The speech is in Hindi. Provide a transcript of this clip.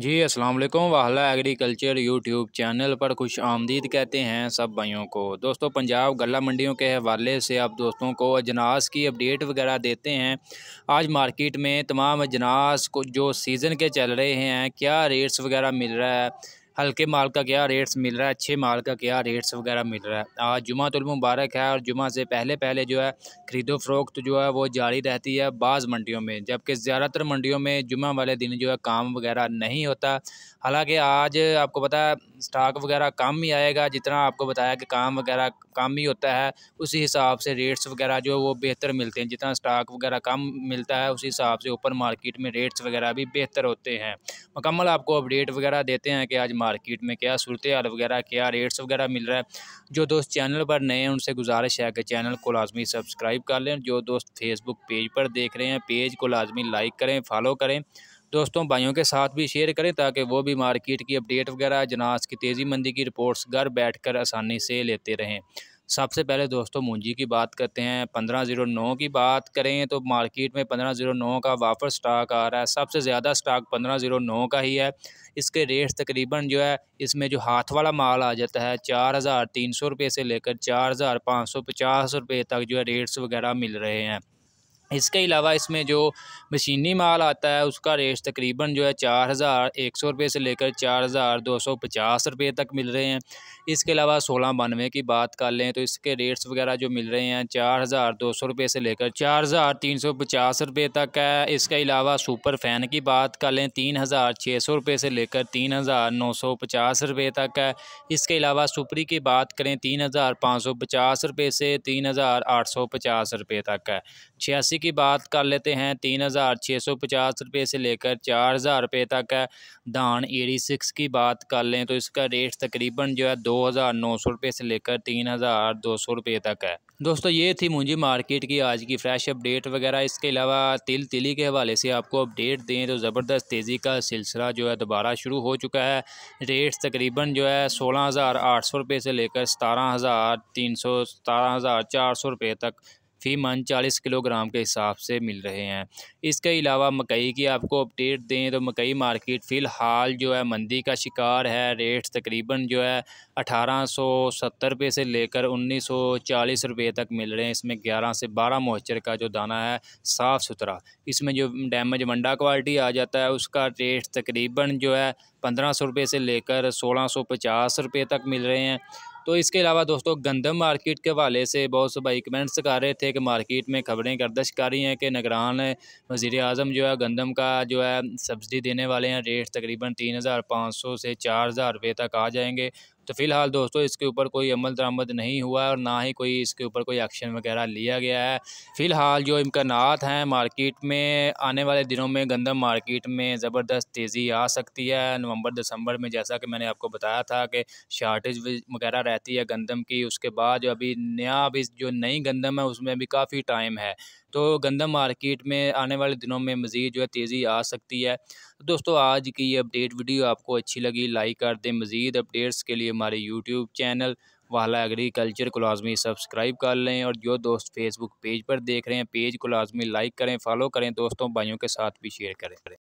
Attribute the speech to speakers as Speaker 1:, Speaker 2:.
Speaker 1: जी अस्सलाम वालेकुम वाहला एग्रीकल्चर यूट्यूब चैनल पर खुश आमदीद कहते हैं सब भाइयों को दोस्तों पंजाब गला मंडियों के हवाले से आप दोस्तों को अजनास की अपडेट वगैरह देते हैं आज मार्केट में तमाम अजनास को जो सीज़न के चल रहे हैं क्या रेट्स वगैरह मिल रहा है हल्के माल का क्या रेट्स मिल रहा है अच्छे माल का क्या रेट्स वगैरह मिल रहा है आज मुबारक है और जुमा से पहले पहले जो है ख़रीदो फरोख्त जो है वो जारी रहती है बाज़ मंडियों में जबकि ज़्यादातर मंडियों में जुमा वाले दिन जो है काम वगैरह नहीं होता हालाँकि आज आपको पता है स्टॉक वगैरह कम ही आएगा जितना आपको बताया कि काम वगैरह कम ही होता है उसी हिसाब से रेट्स वगैरह जो वो बेहतर मिलते हैं जितना स्टॉक वगैरह कम मिलता है उसी हिसाब से ओपन मार्केट में रेट्स वगैरह भी बेहतर होते हैं मुकम्मल आपको अपडेट वगैरह देते हैं कि आज मार्केट में क्या सूरत हाल वगैरह क्या रेट्स वगैरह मिल रहा है जो दोस्त चैनल पर नए हैं उनसे गुजारिश है कि चैनल को लाजमी सब्सक्राइब कर लें जो दोस्त फेसबुक पेज पर देख रहे हैं पेज को लाजमी लाइक करें फॉलो करें दोस्तों भाइयों के साथ भी शेयर करें ताकि वो भी मार्केट की अपडेट वगैरह जनाज की तेज़ी मंदी की रिपोर्ट्स घर बैठकर आसानी से लेते रहें सबसे पहले दोस्तों मुंजी की बात करते हैं पंद्रह जीरो नौ की बात करें तो मार्केट में पंद्रह जीरो नौ का वापस स्टॉक आ रहा है सबसे ज़्यादा स्टॉक पंद्रह जीरो नौ का ही है इसके रेट तकरीबन जो है इसमें जो हाथ वाला माल आ जाता है चार हज़ार तीन सौ रुपये से लेकर चार हज़ार पाँच सौ पचास रुपये तक जो है रेट्स वगैरह मिल रहे हैं इसके अलावा इसमें जो मशीनी माल आता है उसका रेट तकरीबन जो है चार हज़ार एक सौ रुपये से लेकर चार हज़ार दो सौ पचास रुपये तक मिल रहे हैं इसके अलावा सोलह बानवे की बात कर लें तो इसके रेट्स वगैरह जो मिल रहे हैं चार हज़ार दो सौ रुपये से लेकर चार हज़ार तीन सौ पचास रुपये तक है इसके अलावा सुपर फ़ैन की बात कर लें तीन हज़ार छः सौ रुपये से लेकर तीन हज़ार नौ सौ पचास रुपये तक है इसके अलावा सुपरी की बात करें तीन हज़ार पाँच सौ पचास रुपये से तीन हज़ार आठ सौ पचास रुपये तक है छियासी की बात कर लेते हैं तीन हज़ार छः सौ पचास रुपये से लेकर चार हज़ार रुपये तक है धान एडी सिक्स की बात कर लें तो इसका रेट तकरीबन जो है दो हज़ार नौ सौ रुपये से लेकर तीन हज़ार दो सौ रुपये तक है दोस्तों ये थी मुंजी मार्केट की आज की फ्रेश अपडेट वगैरह इसके अलावा तिल तिली के हवाले से आपको अपडेट दें तो ज़बरदस्त तेज़ी का सिलसिला जो है दोबारा शुरू हो चुका है रेट्स तकरीबन जो है सोलह हज़ार आठ सौ रुपये से लेकर सतारह हज़ार तीन सौ सतारह हज़ार चार सौ रुपये तक फ़ी मन चालीस किलोग्राम के हिसाब से मिल रहे हैं इसके अलावा मकई की आपको अपडेट दें तो मकई मार्केट फ़िलहाल जो है मंदी का शिकार है रेट तकरीबन जो है अठारह सौ सत्तर रुपये से लेकर उन्नीस सौ चालीस रुपये तक मिल रहे हैं इसमें ग्यारह से बारह मोहचर का जो दाना है साफ़ सुथरा इसमें जो डैमेज मंडा क्वालिटी आ जाता है उसका रेट तकरीबन जो है पंद्रह सौ रुपये से लेकर सोलह सौ पचास रुपये तक मिल रहे हैं तो इसके अलावा दोस्तों गंदम मार्केट के हवाले से बहुत से भाई कमेंट्स कर रहे थे कि मार्केट में खबरें गर्दश कर रही हैं कि निगरान वज़ी अजम जो है गंदम का जो है सब्सिडी देने वाले हैं रेट तकरीबन तीन हज़ार पाँच सौ से चार हज़ार रुपये तक आ जाएंगे तो फ़िलहाल दोस्तों इसके ऊपर कोई अमल दरामद नहीं हुआ है और ना ही कोई इसके ऊपर कोई एक्शन वगैरह लिया गया है फ़िलहाल जो इम्कान हैं मार्केट में आने वाले दिनों में गंदम मार्केट में ज़बरदस्त तेज़ी आ सकती है नवंबर दिसंबर में जैसा कि मैंने आपको बताया था कि शार्टेज वगैरह रहती है गंदम की उसके बाद जो अभी नया अभी जो नई गंदम है उसमें अभी काफ़ी टाइम है तो गंदम मार्केट में आने वाले दिनों में मज़ीद जो है तेज़ी आ सकती है तो दोस्तों आज की ये अपडेट वीडियो आपको अच्छी लगी लाइक कर दें मज़ीद अपडेट्स के लिए हमारे यूट्यूब चैनल वाला एग्रीकल्चर को लाजमी सब्सक्राइब कर लें और जो दोस्त फेसबुक पेज पर देख रहे हैं पेज को लाजमी लाइक करें फॉलो करें दोस्तों भाइयों के साथ भी शेयर करें